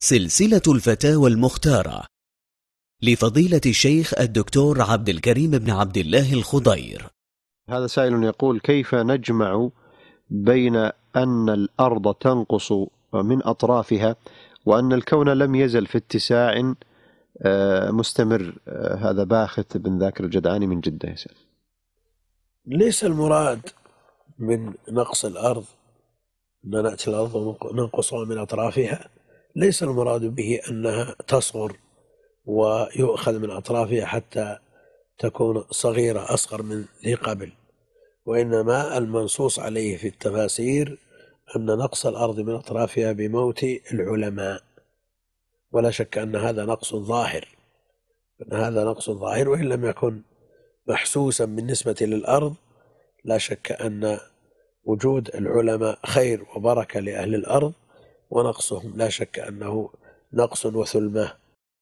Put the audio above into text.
سلسلة الفتاوى المختارة لفضيلة الشيخ الدكتور عبد الكريم بن عبد الله الخضير هذا سائل يقول كيف نجمع بين أن الأرض تنقص من أطرافها وأن الكون لم يزل في اتساع آه، مستمر آه، هذا باخت بن ذاكر الجدعاني من جدة يسأل ليس المراد من نقص الأرض أن نأتي الأرض وننقصها من أطرافها ليس المراد به أنها تصغر ويؤخذ من أطرافها حتى تكون صغيرة أصغر من ذي قبل وإنما المنصوص عليه في التفاسير أن نقص الأرض من أطرافها بموت العلماء ولا شك أن هذا نقص ظاهر أن هذا نقص ظاهر وإن لم يكن محسوسا بالنسبة للأرض لا شك أن وجود العلماء خير وبركة لأهل الأرض ونقصهم لا شك أنه نقص وثلمة